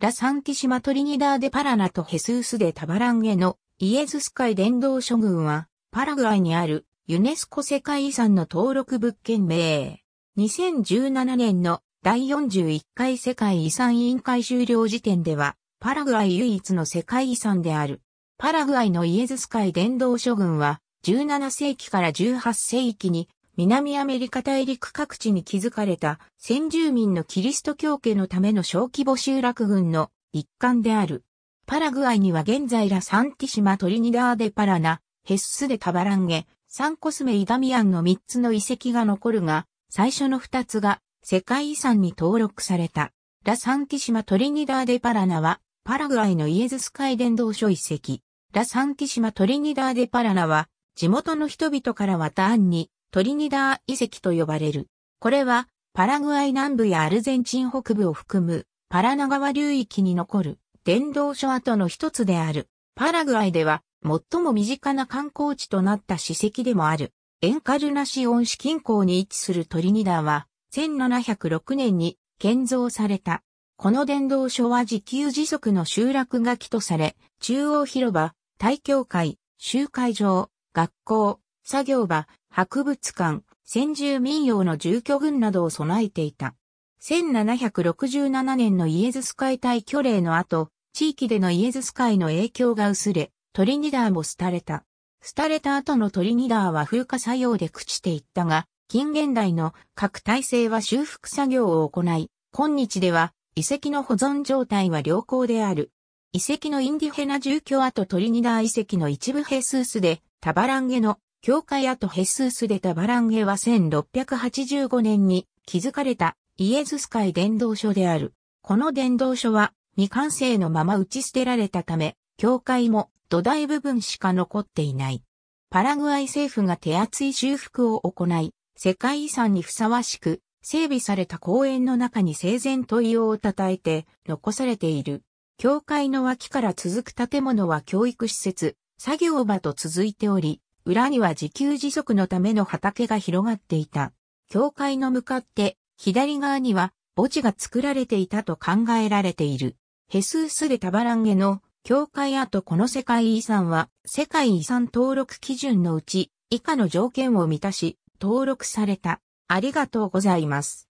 ラサンティシマトリニダーデパラナとヘスースデタバランゲのイエズス会伝道諸群は、パラグアイにあるユネスコ世界遺産の登録物件名。2017年の第41回世界遺産委員会終了時点では、パラグアイ唯一の世界遺産である。パラグアイのイエズス会伝道諸群は、17世紀から18世紀に南アメリカ大陸各地に築かれた先住民のキリスト教家のための小規模集落群の一環である。パラグアイには現在ラサンティシマ・トリニダーデ・パラナ、ヘッスデタバランゲ、サンコスメ・イダミアンの3つの遺跡が残るが、最初の2つが世界遺産に登録された。ラサンティシマ・トリニダーデ・パラナは、パラグアイのイエズス会伝道所遺跡。ラサンティシマ・トリニダーデ・パラナは、地元の人々からは案にトリニダー遺跡と呼ばれる。これは、パラグアイ南部やアルゼンチン北部を含む、パラナ川流域に残る、伝道所跡の一つである。パラグアイでは、最も身近な観光地となった史跡でもある。エンカルナシオン市近郊に位置するトリニダーは、1706年に建造された。この伝道所は自給自足の集落が起とされ、中央広場、大教会、集会場、学校、作業場、博物館、先住民謡の住居群などを備えていた。1767年のイエズス会対巨令の後、地域でのイエズス会の影響が薄れ、トリニダーも廃れた。廃れた後のトリニダーは風化作用で朽ちていったが、近現代の各体制は修復作業を行い、今日では遺跡の保存状態は良好である。遺跡のインディヘナ住居跡トリニダー遺跡の一部ヘスースで、タバランゲの教会跡ヘスース・デ・タバランゲは1685年に築かれたイエズス会伝道所である。この伝道所は未完成のまま打ち捨てられたため、教会も土台部分しか残っていない。パラグアイ政府が手厚い修復を行い、世界遺産にふさわしく、整備された公園の中に生前問いをたたえて残されている。教会の脇から続く建物は教育施設、作業場と続いており、裏には自給自足のための畑が広がっていた。教会の向かって左側には墓地が作られていたと考えられている。ヘスース・でタバランゲの教会跡この世界遺産は世界遺産登録基準のうち以下の条件を満たし登録された。ありがとうございます。